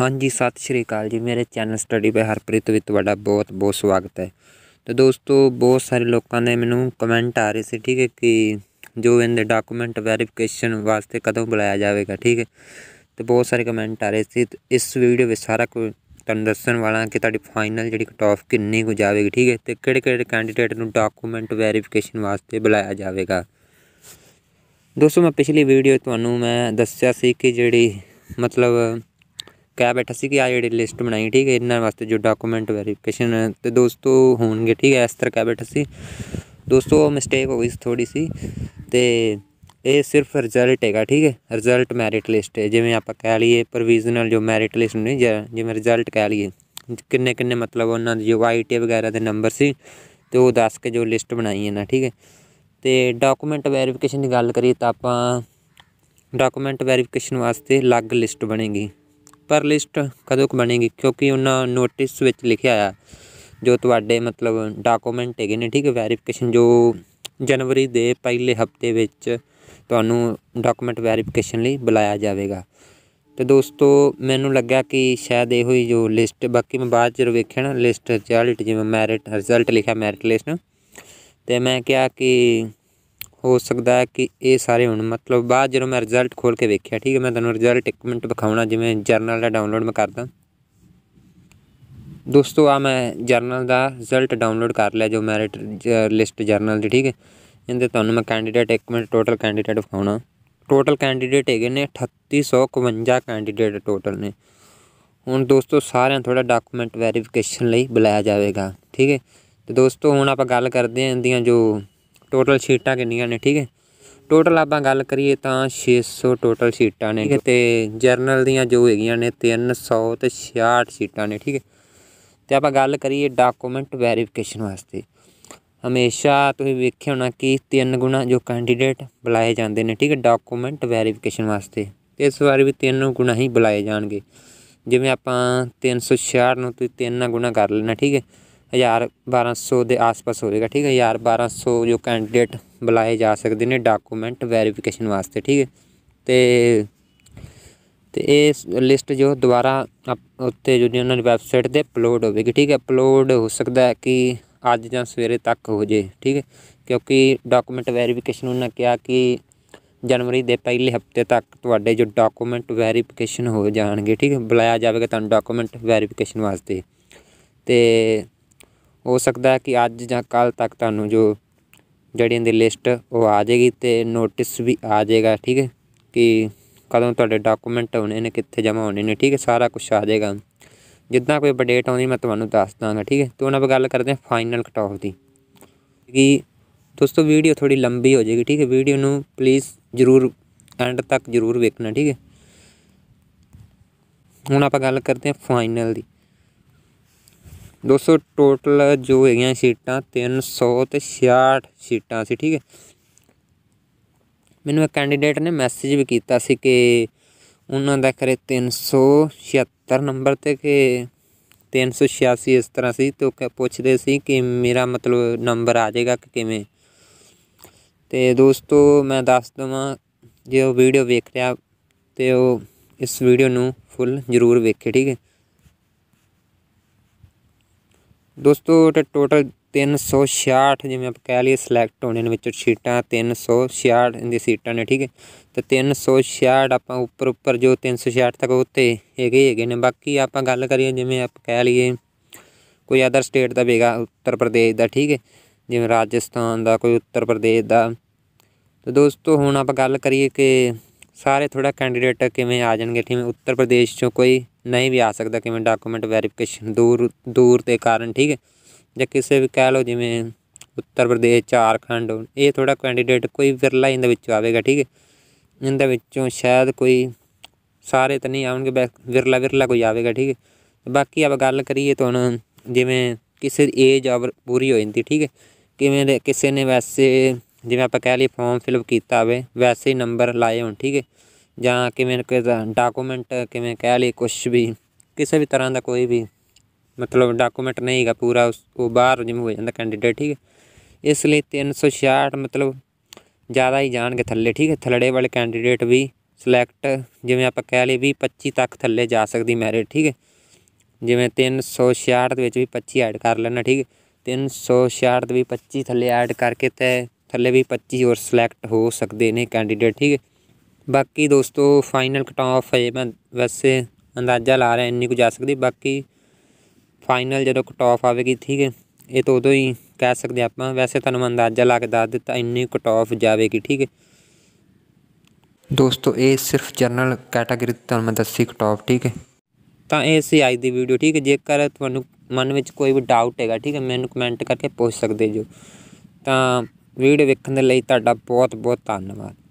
ਹਾਂਜੀ ਸਤਿ ਸ਼੍ਰੀ ਅਕਾਲ ਜੀ ਮੇਰੇ ਚੈਨਲ ਸਟੱਡੀ ਬਾਈ ਹਰਪ੍ਰੀਤ ਵਿੱਚ ਤੁਹਾਡਾ ਬਹੁਤ ਬਹੁਤ ਸਵਾਗਤ ਹੈ ਤੇ ਦੋਸਤੋ ਬਹੁਤ ਸਾਰੇ ਲੋਕਾਂ ਨੇ ਮੈਨੂੰ ਕਮੈਂਟ ਆ ਰਹੇ ਸੀ ਠੀਕ ਹੈ ਕਿ ਜੋ ਇਹਨਾਂ ਦੇ ਡਾਕੂਮੈਂਟ ਵੈਰੀਫਿਕੇਸ਼ਨ ਵਾਸਤੇ ਕਦੋਂ ਬੁਲਾਇਆ ਜਾਵੇਗਾ ਠੀਕ ਹੈ ਤੇ ਬਹੁਤ ਸਾਰੇ ਕਮੈਂਟ ਆ ਰਹੇ ਸੀ ਇਸ ਵੀਡੀਓ ਵਿੱਚ ਸਾਰਾ ਕੁਝ ਤੁਹਾਨੂੰ ਦੱਸਣ ਵਾਲਾ ਕਿ ਤੁਹਾਡੀ ਫਾਈਨਲ ਜਿਹੜੀ ਕਟ ਆਫ ਕਿੰਨੀ ਕੁ ਜਾਵੇਗੀ ਠੀਕ ਹੈ ਤੇ ਕਿਹੜੇ ਕਿਹੜੇ ਕੈਂਡੀਡੇਟ ਨੂੰ ਡਾਕੂਮੈਂਟ ਵੈਰੀਫਿਕੇਸ਼ਨ ਵਾਸਤੇ ਬੁਲਾਇਆ ਜਾਵੇਗਾ ਦੋਸਤੋ ਮੈਂ ਪਿਛਲੀ ਵੀਡੀਓ ਤੁਹਾਨੂੰ ਮੈਂ ਦੱਸਿਆ ਸੀ ਕਿ ਜਿਹੜੀ ਮਤਲਬ ਕਹਿ ਬੈਠਾ ਸੀ ਕਿ ਆ ਜਿਹੜੀ ਲਿਸਟ ਬਣਾਈ ਠੀਕ ਹੈ ਇਹਨਾਂ ਵਾਸਤੇ ਜੋ ਡਾਕੂਮੈਂਟ ਵੈਰੀਫਿਕੇਸ਼ਨ ਤੇ ਦੋਸਤੋ ਹੋਣਗੇ ਠੀਕ ਹੈ ਇਸ ਤਰ੍ਹਾਂ ਕਹਿ ਬੈਠਾ ਸੀ ਦੋਸਤੋ ਮਿਸਟੇਕ ਹੋ ਗਈ ਥੋੜੀ ਸੀ ਤੇ ਇਹ ਸਿਰਫ ਰਿਜ਼ਲਟ ਹੈਗਾ ਠੀਕ ਹੈ ਰਿਜ਼ਲਟ ਮੈਰਿਟ ਲਿਸਟ ਹੈ ਜਿਵੇਂ ਆਪਾਂ ਕਹਿ ਲਈਏ ਪ੍ਰੋਵੀਜ਼ਨਲ ਜੋ ਮੈਰਿਟ ਲਿਸਟ ਨਹੀਂ ਜਿਵੇਂ ਰਿਜ਼ਲਟ ਕਹਿ ਲਈਏ ਕਿੰਨੇ ਕਿੰਨੇ ਮਤਲਬ ਉਹਨਾਂ ਦੇ ਜੋ ਆਈਟੀ ਵਗੈਰਾ ਦੇ ਨੰਬਰ ਸੀ ਤੇ ਉਹ ਦੱਸ ਕੇ ਜੋ ਲਿਸਟ ਬਣਾਈ ਹੈ ਨਾ ਠੀਕ ਹੈ ਤੇ ਡਾਕੂਮੈਂਟ ਵੈਰੀਫਿਕੇਸ਼ਨ ਦੀ ਗੱਲ ਕਰੀਏ ਤਾਂ ਆਪਾਂ ਡਾਕੂਮੈਂਟ ਵੈਰੀਫਿਕੇਸ਼ਨ ਵਾਸਤੇ ਅਲੱਗ ਲਿਸਟ ਬਣੇਗੀ ਪਰ ਲਿਸਟ ਕਦੋਂ ਕੁ ਬਣੇਗੀ ਕਿਉਂਕਿ ਉਹਨਾਂ ਨੋਟਿਸ ਵਿੱਚ ਲਿਖਿਆ ਆ ਜੋ ਤੁਹਾਡੇ ਮਤਲਬ ਡਾਕੂਮੈਂਟ ਹੈਗੇ ਨੇ ਠੀਕ ਹੈ ਵੈਰੀਫਿਕੇਸ਼ਨ ਜੋ ਜਨਵਰੀ ਦੇ ਪਹਿਲੇ ਹਫਤੇ ਵਿੱਚ ਤੁਹਾਨੂੰ ਡਾਕੂਮੈਂਟ ਵੈਰੀਫਿਕੇਸ਼ਨ ਲਈ ਬੁਲਾਇਆ ਜਾਵੇਗਾ ਤੇ ਦੋਸਤੋ ਮੈਨੂੰ ਲੱਗਾ ਕਿ ਸ਼ਾਇਦ ਇਹੋ ਹੀ ਜੋ ਲਿਸਟ ਬਾਕੀ ਮੈਂ ਬਾਅਦ ਚ ਵੇਖਿਆ ਲਿਸਟ ਰਿਜ਼ਲਟ ਜਿਵੇਂ ਮੈਰਿਟ ਰਿਜ਼ਲਟ ਲਿਖਿਆ ਮੈਰਿਟ ਲਿਸਟ ਤੇ ਮੈਂ ਕਿਹਾ ਕਿ ਹੋ ਸਕਦਾ ਹੈ ਕਿ ਇਹ ਸਾਰੇ ਹੁਣ ਮਤਲਬ ਬਾਅਦ ਜਦੋਂ ਮੈਂ ਰਿਜ਼ਲਟ ਖੋਲ ਕੇ ਵੇਖਿਆ ਠੀਕ ਹੈ ਮੈਂ ਤੁਹਾਨੂੰ ਰਿਜ਼ਲਟ ਇੱਕ ਮਿੰਟ ਵਿਖਾਉਣਾ ਜਿਵੇਂ ਜਰਨਲ ਦਾ ਡਾਊਨਲੋਡ ਮੈਂ ਕਰਦਾ ਦੋਸਤੋ ਆ ਮੈਂ ਜਰਨਲ ਦਾ ਰਿਜ਼ਲਟ ਡਾਊਨਲੋਡ ਕਰ ਲਿਆ ਜੋ ਮੈਰਿਟ ਲਿਸਟ ਜਰਨਲ ਦੀ ਠੀਕ ਹੈ ਇਹਦੇ ਤੁਹਾਨੂੰ ਮੈਂ ਕੈਂਡੀਡੇਟ ਇੱਕ ਮਿੰਟ ਟੋਟਲ ਕੈਂਡੀਡੇਟ ਵਿਖਾਉਣਾ ਟੋਟਲ ਕੈਂਡੀਡੇਟ ਹੈਗੇ ਨੇ 3852 ਕੈਂਡੀਡੇਟ ਟੋਟਲ ਨੇ ਹੁਣ ਦੋਸਤੋ ਸਾਰਿਆਂ ਥੋੜਾ ਡਾਕੂਮੈਂਟ ਵੈਰੀਫਿਕੇਸ਼ਨ ਲਈ ਬੁਲਾਇਆ ਜਾਵੇਗਾ ਠੀਕ ਹੈ ਤੇ ਦੋਸਤੋ ਹੁਣ ਆਪਾਂ ਗੱਲ ਕਰਦੇ ਆਂ ਇਹਦੀਆਂ ਜੋ ਟੋਟਲ ਸ਼ੀਟਾਂ ਕਿੰਨੀਆਂ ਨੇ ਠੀਕ ਹੈ ਟੋਟਲ ਆਪਾਂ ਗੱਲ ਕਰੀਏ ਤਾਂ 600 ਟੋਟਲ ਸ਼ੀਟਾਂ ਨੇ ਤੇ ਜਰਨਲ ਦੀਆਂ ਜੋ ਹੈਗੀਆਂ ਨੇ 300 ਤੇ 66 ਸ਼ੀਟਾਂ ਨੇ ਠੀਕ ਹੈ ਤੇ ਆਪਾਂ ਗੱਲ ਕਰੀਏ ਡਾਕੂਮੈਂਟ ਵੈਰੀਫਿਕੇਸ਼ਨ ਵਾਸਤੇ ਹਮੇਸ਼ਾ ਤੁਸੀਂ ਵੇਖਿਆ ਹੋਣਾ ਕਿ ਤਿੰਨ ਗੁਣਾ ਜੋ ਕੈਂਡੀਡੇਟ ਬੁਲਾਏ ਜਾਂਦੇ ਨੇ ਠੀਕ ਹੈ ਡਾਕੂਮੈਂਟ ਵੈਰੀਫਿਕੇਸ਼ਨ ਵਾਸਤੇ ਤੇ ਇਸ ਵਾਰ ਵੀ ਤਿੰਨ ਗੁਣਾ ਹੀ ਬੁਲਾਏ ਜਾਣਗੇ ਜਿਵੇਂ ਆਪਾਂ 366 ਨੂੰ ਤੁਸੀਂ 3 ਨਾਲ ਗੁਣਾ ਕਰ ਲੈਣਾ ਠੀਕ ਹੈ ਹਜ਼ਾਰ 1200 ਦੇ ਆਸ-ਪਾਸ ਹੋਵੇਗਾ ਠੀਕ ਹੈ ਯਾਰ 1200 ਜੋ ਕੈਂਡੀਡੇਟ ਬੁਲਾਏ ਜਾ ਸਕਦੇ ਨੇ ਡਾਕੂਮੈਂਟ ਵੈਰੀਫਿਕੇਸ਼ਨ ਵਾਸਤੇ ਠੀਕ ਹੈ ਤੇ ਤੇ ਇਹ ਲਿਸਟ ਜੋ ਦੁਬਾਰਾ ਉੱਤੇ ਜੋ ਉਹਨਾਂ ਦੀ ਵੈਬਸਾਈਟ ਤੇ ਅਪਲੋਡ ਹੋਵੇਗੀ ਠੀਕ ਹੈ ਅਪਲੋਡ ਹੋ ਸਕਦਾ ਹੈ ਕਿ ਅੱਜ ਜਾਂ ਸਵੇਰੇ ਤੱਕ ਹੋ ਜੇ ਠੀਕ ਹੈ ਕਿਉਂਕਿ ਡਾਕੂਮੈਂਟ ਵੈਰੀਫਿਕੇਸ਼ਨ ਉਹਨਾਂ ਕਿਹਾ ਕਿ ਜਨਵਰੀ ਦੇ ਪਹਿਲੇ ਹਫਤੇ ਤੱਕ ਤੁਹਾਡੇ ਜੋ ਡਾਕੂਮੈਂਟ ਵੈਰੀਫਿਕੇਸ਼ਨ ਹੋ ਜਾਣਗੇ ਠੀਕ ਹੈ ਬੁਲਾਇਆ ਜਾਵੇਗਾ ਤੁਹਾਨੂੰ ਡਾਕੂਮੈਂਟ ਵੈਰੀਫਿਕੇਸ਼ਨ ਵਾਸਤੇ ਤੇ ਹੋ ਸਕਦਾ ਹੈ ਕਿ ਅੱਜ ਜਾਂ ਕੱਲ ਤੱਕ ਤੁਹਾਨੂੰ ਜੋ ਜਿਹੜੀ ਦੀ ਲਿਸਟ ਉਹ ਆ ਜਾਏਗੀ ਤੇ ਨੋਟਿਸ ਵੀ ਆ ਜਾਏਗਾ ਠੀਕ ਹੈ ਕਿ ਕਦੋਂ ਤੁਹਾਡੇ ਡਾਕੂਮੈਂਟ ਹੋਣੇ ਨੇ ਕਿੱਥੇ ਜਮ੍ਹਾਂ ਹੋਣੇ ਨੇ ਠੀਕ ਹੈ ਸਾਰਾ ਕੁਝ ਆ ਜਾਏਗਾ ਜਿੱਦਾਂ ਕੋਈ ਅਪਡੇਟ ਆਉਂਦੀ ਮੈਂ ਤੁਹਾਨੂੰ ਦੱਸ ਦਾਂਗਾ ਠੀਕ ਹੈ ਤੋਂ ਨਾ ਪਰ ਗੱਲ ਕਰਦੇ ਹਾਂ ਫਾਈਨਲ ਕਟ ਆਫ ਦੀ ਕਿ ਦੋਸਤੋ ਵੀਡੀਓ ਥੋੜੀ ਲੰਬੀ ਹੋ ਜਾਏਗੀ ਠੀਕ ਹੈ ਵੀਡੀਓ ਨੂੰ ਪਲੀਜ਼ ਜ਼ਰੂਰ ਐਂਡ ਤੱਕ ਜ਼ਰੂਰ ਵੇਖਣਾ ਠੀਕ ਹੈ ਹੁਣ ਆਪਾਂ ਗੱਲ ਕਰਦੇ ਹਾਂ ਫਾਈਨਲ ਦੀ ਦੋਸਤੋ ਟੋਟਲ ਜੋ ਹੈਗੀਆਂ ਸੀਟਾਂ 366 ਸੀਟਾਂ ਸੀ ਠੀਕ ਹੈ ਮੈਨੂੰ ਇੱਕ ਕੈਂਡੀਡੇਟ ਨੇ ਮੈਸੇਜ ਵੀ ਕੀਤਾ ਸੀ ਕਿ ਉਹਨਾਂ ਦਾ ਕਰੇ 376 ਨੰਬਰ ਤੇ ਕਿ 386 ਇਸ ਤਰ੍ਹਾਂ ਸੀ ਤੇ ਉਹ ਪੁੱਛਦੇ ਸੀ ਕਿ ਮੇਰਾ ਮਤਲਬ ਨੰਬਰ ਆ ਜਾਏਗਾ ਕਿ ਕਿਵੇਂ ਤੇ ਦੋਸਤੋ ਮੈਂ ਦੱਸ ਦਵਾਂ ਜੇ ਉਹ ਵੀਡੀਓ ਵੇਖ ਰਿਹਾ ਤੇ ਉਹ ਇਸ ਵੀਡੀਓ ਨੂੰ ਫੁੱਲ ਜ਼ਰੂਰ ਵੇਖੇ ਠੀਕ ਹੈ ਦੋਸਤੋ ਟੋਟਲ 366 ਜਿਵੇਂ ਆਪ ਕਹਿ ਲਈ ਸਿਲੈਕਟ ਹੋਣੇ ਨੇ ਵਿੱਚੋਂ ਸ਼ੀਟਾਂ 366 ਇਹਦੀ ਸੀਟਾਂ ਨੇ ਠੀਕ ਹੈ ਤੇ 366 ਆਪਾਂ ਉੱਪਰ ਉੱਪਰ ਜੋ 366 ਤੱਕ ਉੱਤੇ ਹੈਗੇ ਹੈਗੇ ਨੇ ਬਾਕੀ ਆਪਾਂ ਗੱਲ ਕਰੀਏ ਜਿਵੇਂ ਆਪ ਕਹਿ ਲਈਏ ਕੋਈ ਅਦਰ ਸਟੇਟ ਦਾ ਵੇਗਾ ਉੱਤਰ ਪ੍ਰਦੇਸ਼ ਦਾ ਠੀਕ ਹੈ ਜਿਵੇਂ ਰਾਜਸਥਾਨ ਦਾ ਕੋਈ ਉੱਤਰ ਪ੍ਰਦੇਸ਼ ਦਾ ਤੇ ਦੋਸਤੋ ਹੁਣ ਆਪਾਂ ਗੱਲ ਕਰੀਏ ਕਿ ਸਾਰੇ ਥੋੜਾ ਕੈਂਡੀਡੇਟ ਕਿਵੇਂ ਆ ਜਾਣਗੇ ਠੀਕ ਹੈ ਉੱਤਰ ਪ੍ਰਦੇਸ਼ ਚੋਂ ਕੋਈ ਨਹੀਂ ਵੀ ਆ ਸਕਦਾ ਕਿਵੇਂ ਡਾਕੂਮੈਂਟ ਵੈਰੀਫਿਕੇਸ਼ਨ ਦੂਰ ਦੂਰ ਤੇ ਕਾਰਨ ਠੀਕ ਹੈ ਜਾਂ ਕਿਸੇ ਵੀ ਕਹਿ ਲਓ ਜਿਵੇਂ ਉੱਤਰ ਪ੍ਰਦੇਸ਼ ਝਾਰਖੰਡ ਇਹ ਥੋੜਾ ਕੈਂਡੀਡੇਟ ਕੋਈ ਵਿਰਲਾ ਇਹਦੇ ਵਿੱਚ ਆਵੇਗਾ ਠੀਕ ਹੈ ਇਹਦੇ ਵਿੱਚੋਂ ਸ਼ਾਇਦ ਕੋਈ ਸਾਰੇ ਤਾਂ ਨਹੀਂ ਆਉਣਗੇ ਵਿਰਲਾ ਵਿਰਲਾ ਕੋਈ ਆਵੇਗਾ ਠੀਕ ਹੈ ਬਾਕੀ ਆਪਾਂ ਗੱਲ ਕਰੀਏ ਤਾਂ ਹੁਣ ਜਿਵੇਂ ਕਿਸੇ ਏਜ ਆ ਪੂਰੀ ਹੋ ਜਾਂਦੀ ਠੀਕ ਹੈ ਕਿਵੇਂ ਕਿਸੇ ਨੇ ਵੈਸੇ ਜਿਵੇਂ ਆਪਾਂ ਕਹਿ ਲਈ ਫਾਰਮ ਫਿਲਅਪ ਕੀਤਾ ਹੋਵੇ ਵੈਸੇ ਹੀ ਨੰਬਰ ਲਾਏ ਹੋਣ ਠੀਕ ਹੈ ਜਾਂ ਕਿਵੇਂ ਕਿ ਡਾਕੂਮੈਂਟ ਕਿਵੇਂ ਕਹਿ ਲਈ ਕੁਝ ਵੀ ਕਿਸੇ ਵੀ ਤਰ੍ਹਾਂ ਦਾ ਕੋਈ ਵੀ ਮਤਲਬ ਡਾਕੂਮੈਂਟ ਨਹੀਂ ਹੈਗਾ ਪੂਰਾ ਉਹ ਬਾਹਰ ਜਿਵੇਂ ਹੋ ਜਾਂਦਾ ਕੈਂਡੀਡੇਟ ਠੀਕ ਹੈ ਇਸ ਲਈ 366 ਮਤਲਬ ਜ਼ਿਆਦਾ ਹੀ ਜਾਣਗੇ ਥੱਲੇ ਠੀਕ ਹੈ ਥਲੜੇ ਵਾਲੇ ਕੈਂਡੀਡੇਟ ਵੀ ਸਿਲੈਕਟ ਜਿਵੇਂ ਆਪਾਂ ਕਹਿ ਲਈ ਵੀ 25 ਤੱਕ ਥੱਲੇ ਜਾ ਸਕਦੀ ਮੈਰਿਟ ਠੀਕ ਹੈ ਜਿਵੇਂ 366 ਦੇ ਵਿੱਚ ਵੀ 25 ਐਡ ਕਰ ਲੈਣਾ ਠੀਕ 366 ਦੇ ਵੀ 25 ਥੱਲੇ ਐਡ ਕਰਕੇ ਤੇ ਥੱਲੇ ਵੀ 25 ਹੋਰ ਸਿਲੈਕਟ ਹੋ ਸਕਦੇ ਨੇ ਕੈਂਡੀਡੇਟ ਠੀਕ ਹੈ ਬਾਕੀ ਦੋਸਤੋ ਫਾਈਨਲ ਆਫ ਹੈ ਮੈਂ ਵੈਸੇ ਅੰਦਾਜ਼ਾ ਲਾ ਰਿਹਾ ਇੰਨੀ ਕੁ ਜਾ ਸਕਦੀ ਬਾਕੀ ਫਾਈਨਲ ਜਦੋਂ ਆਫ ਆਵੇਗੀ ਠੀਕ ਹੈ ਇਹ ਤਾਂ ਉਦੋਂ ਹੀ ਕਹਿ ਸਕਦੇ ਆਪਾਂ ਵੈਸੇ ਤੁਹਾਨੂੰ ਮੈਂ ਅੰਦਾਜ਼ਾ ਲਾ ਕੇ ਦੱਸ ਦਿੱਤਾ ਇੰਨੀ ਆਫ ਜਾਵੇਗੀ ਠੀਕ ਹੈ ਦੋਸਤੋ ਇਹ ਸਿਰਫ ਜਨਰਲ ਕੈਟਾਗਰੀ ਤੁਹਾਨੂੰ ਮੈਂ ਦੱਸੀ ਆਫ ਠੀਕ ਹੈ ਤਾਂ ਇਹ ਸੀ ਅੱਜ ਦੀ ਵੀਡੀਓ ਠੀਕ ਹੈ ਜੇਕਰ ਤੁਹਾਨੂੰ ਮਨ ਵਿੱਚ ਕੋਈ ਵੀ ਡਾਊਟ ਹੈਗਾ ਠੀਕ ਹੈ ਮੈਨੂੰ ਕਮੈਂਟ ਕਰਕੇ ਪੁੱਛ ਸਕਦੇ ਜੋ ਤਾਂ ਵੀਡੀਓ ਵੇਖਣ ਦੇ ਲਈ ਤੁਹਾਡਾ ਬਹੁਤ ਬਹੁਤ ਧੰਨਵਾਦ